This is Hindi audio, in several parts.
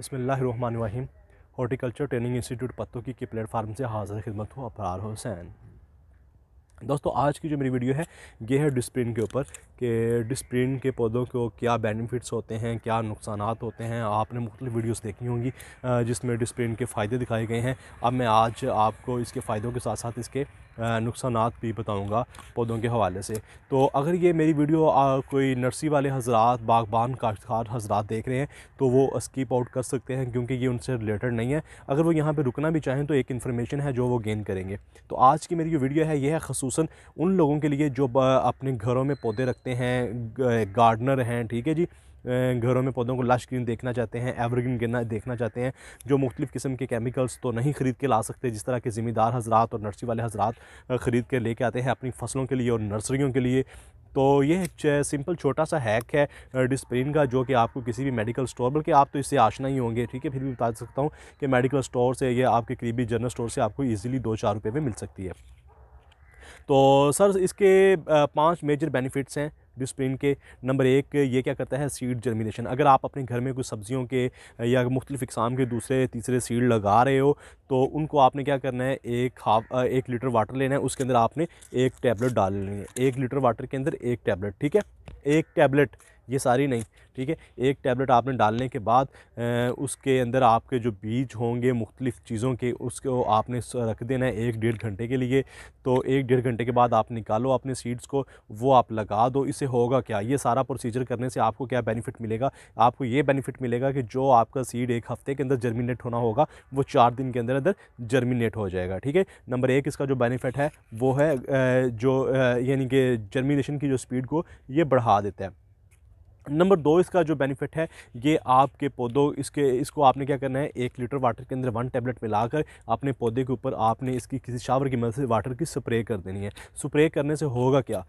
बसमीम हॉर्टिकल्चर ट्रेनिंग इंस्टीट्यूट पत्तोकी के प्लेटफार्म से हाजिर खिदमत हूँ अफरार हुसैन दोस्तों आज की जो मेरी वीडियो है ये है डिस्प्रिन के ऊपर कि डिस्प्रिन के पौधों को क्या बेनिफिट्स होते हैं क्या नुकसान होते हैं आपने मुख्तु वीडियोस देखी होंगी जिसमें डिस्प्रिन के फ़ायदे दिखाए गए हैं अब मैं आज आपको इसके फ़ायदों के साथ साथ इसके नुकसान भी बताऊँगा पौधों के हवाले से तो अगर ये मेरी वीडियो आ, कोई नर्सरी वाले हजरात बागबान काश्तकार हजरात देख रहे हैं तो वो स्कीप आउट कर सकते हैं क्योंकि ये उनसे रिलेटेड नहीं है अगर वो यहाँ पर रुकना भी चाहें तो एक इन्फॉर्मेशन है जो वो गेन करेंगे तो आज की मेरी जो वीडियो है ये है खसूस उन लोगों के लिए जो अपने घरों में पौधे रखते हैं गार्डनर हैं ठीक है जी घरों में पौधों को लाश ग्रीन देखना चाहते हैं एवरग्रीन गिरना देखना चाहते हैं जो मुख्तलिफ़ किस्म के केमिकल्स तो नहीं ख़रीद के ला सकते जिस तरह के ज़िम्मेदार हजरात और नर्सरी वाले हजरात ख़रीद के लेके आते हैं अपनी फसलों के लिए और नर्सरियों के लिए तो ये सिंपल छोटा सा हैक है डिस्प्रिन का जो कि आपको किसी भी मेडिकल स्टोर बल्कि आप तो इससे आशना ही होंगे ठीक है फिर भी बता सकता हूँ कि मेडिकल स्टोर से या आपके करीबी जनरल स्टोर से आपको ईजिली दो चार रुपये में मिल सकती है तो सर इसके पांच मेजर बेनिफिट्स हैं डिस्प्लिन के नंबर एक ये क्या करता है सीड जर्मिनेशन अगर आप अपने घर में कुछ सब्जियों के या मुख्तलिफ़ इकसाम के दूसरे तीसरे सीड लगा रहे हो तो उनको आपने क्या करना है एक हाफ एक लीटर वाटर लेना है उसके अंदर आपने एक टैबलेट डाल लेनी है एक लीटर वाटर के अंदर एक टैबलेट ठीक है एक टैबलेट ये सारी नहीं ठीक है एक टैबलेट आपने डालने के बाद उसके अंदर आपके जो बीज होंगे मुख्तलिफ़ चीज़ों के उसको आपने रख देना है एक डेढ़ घंटे के लिए तो एक डेढ़ घंटे के बाद आप निकालो अपने सीड्स को वो आप लगा दो इससे होगा क्या ये सारा प्रोसीजर करने से आपको क्या बेनिफिट मिलेगा आपको ये बेनिफिट मिलेगा कि जो आपका सीड एक हफ़्ते के अंदर जर्मिनेट होना होगा वो चार दिन के अंदर अंदर जर्मिनेट हो जाएगा ठीक है नंबर एक इसका जो बेनिफिट है वो है जो यानी कि जर्मिनेशन की जो स्पीड को ये बढ़ा देता है नंबर दो इसका जो बेनिफिट है ये आपके पौधों इसके इसको आपने क्या करना है एक लीटर वाटर के अंदर वन टैबलेट मिलाकर अपने पौधे के ऊपर आपने इसकी किसी शावर की मदद से वाटर की स्प्रे कर देनी है स्प्रे करने से होगा क्या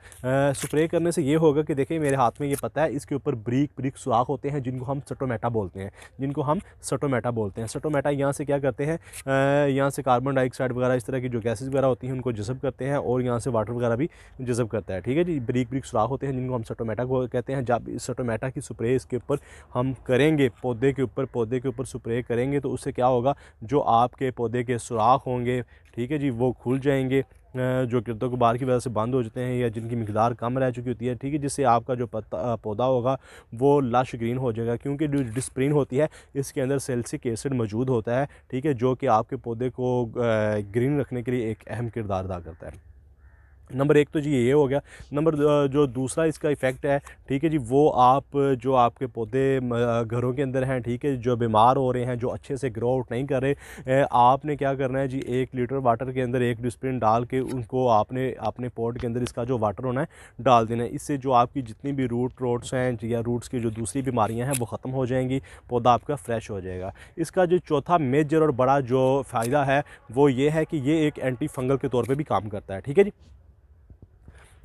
स्प्रे करने से ये होगा कि देखिए मेरे हाथ में ये पता है इसके ऊपर ब्रीक ब्रीक सुराख होते हैं जिनको हम सटोमेटा बोलते हैं जिनको हम सटोमेटा बोलते हैं सटोमेटा यहाँ से क्या करते हैं यहाँ से कार्बन डाइऑक्साइड वगैरह इस तरह की जो गैसेज वगैरह होती हैं उनको जज़ब करते हैं और यहाँ से वाटर वगैरह भी जज़ब करता है ठीक है जी ब्रीक ब्रिक सुराख होते हैं जिनको हम सटोमेटा कहते हैं जब सटो टोमेटा की स्प्रे इसके ऊपर हम करेंगे पौधे के ऊपर पौधे के ऊपर स्प्रे करेंगे तो उससे क्या होगा जो आपके पौधे के सुराख होंगे ठीक है जी वो खुल जाएंगे जो किरतों को बाहर की वजह से बंद हो जाते हैं या जिनकी मकदार कम रह चुकी होती है ठीक है जिससे आपका जो पत्ता पौधा होगा वो लाश ग्रीन हो जाएगा क्योंकि जो डिस्प्रिन होती है इसके अंदर सेल्सिक एसिड मौजूद होता है ठीक है जो कि आपके पौधे को ग्रीन रखने के लिए एक अहम किरदार अदा करता है नंबर एक तो जी ये हो गया नंबर जो दूसरा इसका इफ़ेक्ट है ठीक है जी वो आप जो आपके पौधे घरों के अंदर हैं ठीक है जो बीमार हो रहे हैं जो अच्छे से ग्रो आउट नहीं कर रहे आपने क्या करना है जी एक लीटर वाटर के अंदर एक डिस्पिन डाल के उनको आपने अपने पॉट के अंदर इसका जो वाटर होना है डाल देना है इससे जो आपकी जितनी भी रूट रोड्स हैं या रूट्स की जो दूसरी बीमारियाँ हैं वो ख़त्म हो जाएंगी पौधा आपका फ्रेश हो जाएगा इसका जो चौथा मेजर और बड़ा जो फ़ायदा है वो ये है कि ये एक एंटी फंगल के तौर पर भी काम करता है ठीक है जी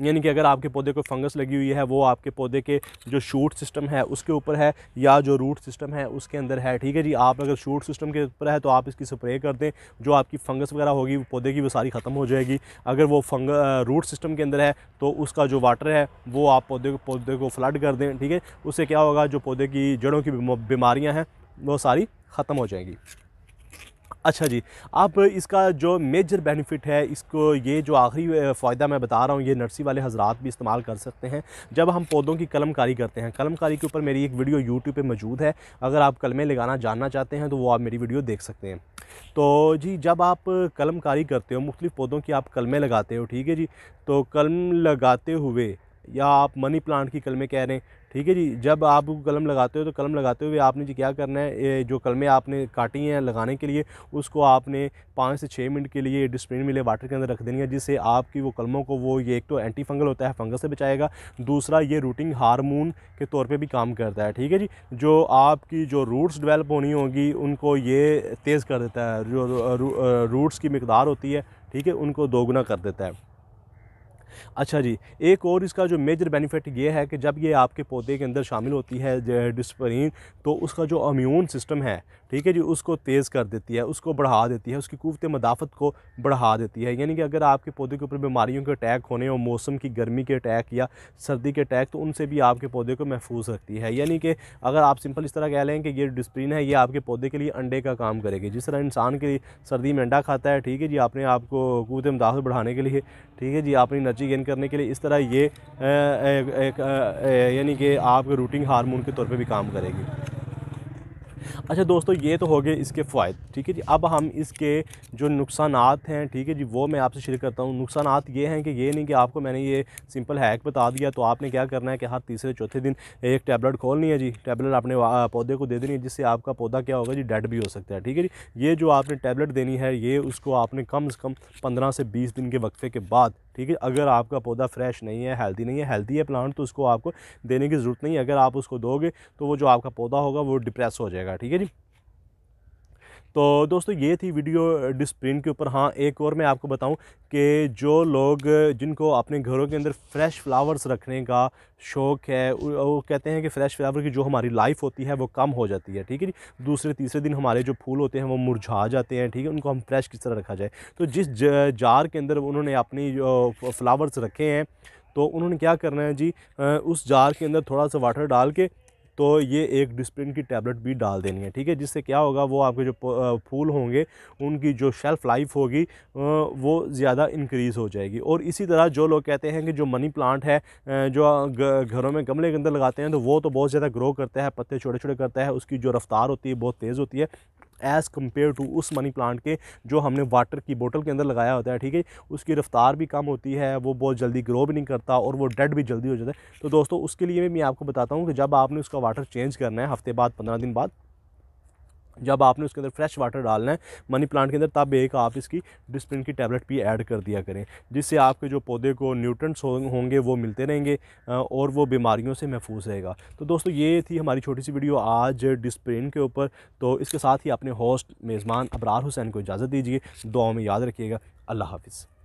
यानी कि अगर आपके पौधे को फंगस लगी हुई है वो आपके पौधे के जो शूट सिस्टम है उसके ऊपर है या जो रूट सिस्टम है उसके अंदर है ठीक है जी आप अगर शूट सिस्टम के ऊपर है तो आप इसकी स्प्रे कर दें जो आपकी फंगस वगैरह होगी पौधे की वो सारी ख़त्म हो जाएगी अगर वो फंग रूट सिस्टम के अंदर है तो उसका जो वाटर है वो आप पौधे को पौधे को फ्लड कर दें ठीक है उससे क्या होगा जो पौधे की जड़ों की बीमारियाँ हैं वो सारी ख़त्म हो जाएगी अच्छा जी अब इसका जो मेजर बेनिफिट है इसको ये जो आखिरी फ़ायदा मैं बता रहा हूँ ये नर्सरी वाले हजरात भी इस्तेमाल कर सकते हैं जब हम पौधों की कलमकारी करते हैं कलमकारी के ऊपर मेरी एक वीडियो यूट्यूब पर मौजूद है अगर आप कलमें लगाना जानना चाहते हैं तो वो आप मेरी वीडियो देख सकते हैं तो जी जब आप कलमकारी करते हो मुख्तु पौधों की आप कलमें लगाते हो ठीक है जी तो कलम लगाते हुए या आप मनी प्लांट की कलमें कह रहे हैं ठीक है जी जब आप कलम लगाते हो तो कलम लगाते हुए आपने जी क्या करना है जो कलमें आपने काटी हैं लगाने के लिए उसको आपने पाँच से छः मिनट के लिए डिस्प्रिन मिले वाटर के अंदर रख देनी है जिससे आपकी वो कलमों को वो ये एक तो एंटी फंगल होता है फंगस से बचाएगा दूसरा ये रूटिंग हारमोन के तौर पर भी काम करता है ठीक है जी जो आपकी जो रूट्स डिवेलप होनी होगी उनको ये तेज़ कर देता है जो रूट्स की मकदार होती है ठीक है उनको दोगुना कर देता है अच्छा जी एक और इसका जो मेजर बेनिफिट ये है कि जब ये आपके पौधे के अंदर शामिल होती है डिस्परिन तो उसका जो अम्यून सिस्टम है ठीक है जी उसको तेज़ कर देती है उसको बढ़ा देती है उसकी कुवत मदाफ़त को बढ़ा देती है यानी कि अगर आपके पौधे के ऊपर बीमारियों के अटैक होने और मौसम की गर्मी के अटैक या सर्दी के अटैक तो उनसे भी आपके पौधे को महफूज रखती है यानी कि अगर आप सिंपल इस तरह कह लें कि ये डिस्प्रिन है ये आपके पौधे के लिए अंडे का काम करेगी जिस तरह इंसान के लिए सर्दी में अंडा खाता है ठीक है जी आपने आपको कुत मदाफ़त बढ़ाने के लिए ठीक है जी आपने एनर्जी एनर्जी गेन करने के लिए इस तरह ये यानी कि आपके रूटिंग हारमोन के तौर पर भी काम करेगी अच्छा दोस्तों ये तो हो गए इसके फ़ायदे ठीक है जी अब हम इसके जो नुकसान हैं ठीक है जी वो मैं आपसे शेयर करता हूँ नुकसान ये हैं कि ये नहीं कि आपको मैंने ये सिंपल हैक बता दिया तो आपने क्या करना है कि हर तीसरे चौथे दिन एक टैबलेट खोलनी है जी टैबलेट आपने पौधे को दे देनी है जिससे आपका पौधा क्या होगा जी डेड भी हो सकता है ठीक है जी ये जो आपने टैबलेट देनी है ये उसको आपने कम अज़ कम पंद्रह से बीस दिन के वक्फे के बाद ठीक है अगर आपका पौधा फ्रेश नहीं है हेल्दी नहीं है हेल्दी है प्लांट तो उसको आपको देने की ज़रूरत नहीं है अगर आप उसको दोगे तो वो जो आपका पौधा होगा वो डिप्रेस हो जाएगा ठीक है जी तो दोस्तों ये थी वीडियो डिस्प्रिन के ऊपर हाँ एक और मैं आपको बताऊं कि जो लोग जिनको अपने घरों के अंदर फ्रेश फ्लावर्स रखने का शौक़ है वो कहते हैं कि फ़्रेश फ्लावर की जो हमारी लाइफ होती है वो कम हो जाती है ठीक है जी दूसरे तीसरे दिन हमारे जो फूल होते हैं वो मुरझा जाते हैं ठीक है उनको हम फ्रेश किस तरह रखा जाए तो जिस जार के अंदर उन्होंने अपनी फ्लावर्स रखे हैं तो उन्होंने क्या करना है जी उस जार के अंदर थोड़ा सा वाटर डाल के तो ये एक डिस्प्रिन की टैबलेट भी डाल देनी है ठीक है जिससे क्या होगा वो आपके जो फूल होंगे उनकी जो शेल्फ़ लाइफ होगी वो ज़्यादा इंक्रीज़ हो जाएगी और इसी तरह जो लोग कहते हैं कि जो मनी प्लांट है जो घरों में गमले के अंदर लगाते हैं तो वो तो बहुत ज़्यादा ग्रो करता है पत्ते छोटे छोटे करता है उसकी जो रफ़्तार होती है बहुत तेज़ होती है एज़ कम्पेयर टू उस मनी प्लांट के जो हमने वाटर की बोतल के अंदर लगाया होता है ठीक है उसकी रफ्तार भी कम होती है वो बहुत जल्दी ग्रो भी नहीं करता और वो डेड भी जल्दी हो जाता है तो दोस्तों उसके लिए भी मैं आपको बताता हूँ कि जब आपने उसका वाटर चेंज करना है हफ्ते बाद पंद्रह दिन बाद जब आपने उसके अंदर फ्रेश वाटर डालना है मनी प्लांट के अंदर तब एक आप इसकी डिस्प्रिन की टैबलेट भी ऐड कर दिया करें जिससे आपके जो पौधे को न्यूट्रंट्स होंगे वो मिलते रहेंगे और वो बीमारियों से महफूज रहेगा तो दोस्तों ये थी हमारी छोटी सी वीडियो आज डिस्प्रिन के ऊपर तो इसके साथ ही अपने होस्ट मेज़बान अबरार हुसैन को इजाज़त दीजिए दुआ में याद रखिएगा अल्लाह हाफिज़